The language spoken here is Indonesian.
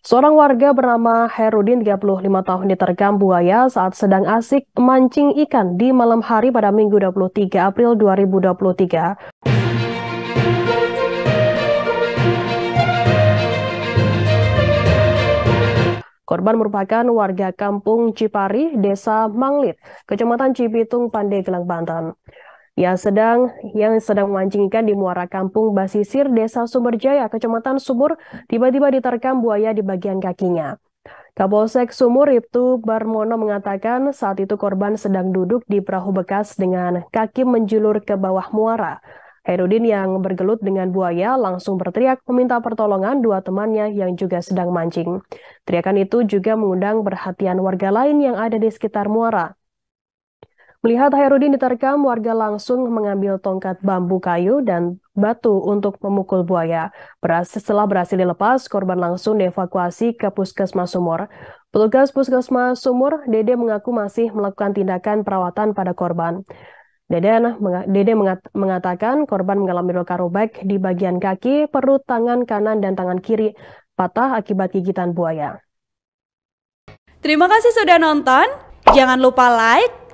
Seorang warga bernama Herudin 35 tahun diterkam buaya saat sedang asik mancing ikan di malam hari pada Minggu 23 April 2023. Korban merupakan warga kampung Cipari, Desa Manglit, Kecamatan Cibitung, Pandeglang, Banten yang sedang yang sedang memancing ikan di muara kampung Basisir, Desa Sumberjaya, Kecamatan Sumur, tiba-tiba diterkam buaya di bagian kakinya. Kapolsek Sumur Ibtu Barmono mengatakan saat itu korban sedang duduk di perahu bekas dengan kaki menjulur ke bawah muara. Herudin yang bergelut dengan buaya langsung berteriak meminta pertolongan dua temannya yang juga sedang mancing. Teriakan itu juga mengundang perhatian warga lain yang ada di sekitar muara. Melihat Hairudin diterkam, warga langsung mengambil tongkat bambu kayu dan batu untuk memukul buaya. Beras, setelah berhasil dilepas, korban langsung dievakuasi ke Puskesmas Sumur. Petugas Puskesmas Sumur, Dede mengaku masih melakukan tindakan perawatan pada korban. Deden, Dede mengatakan korban mengalami luka robek di bagian kaki, perut, tangan kanan, dan tangan kiri patah akibat gigitan buaya. Terima kasih sudah nonton. Jangan lupa like,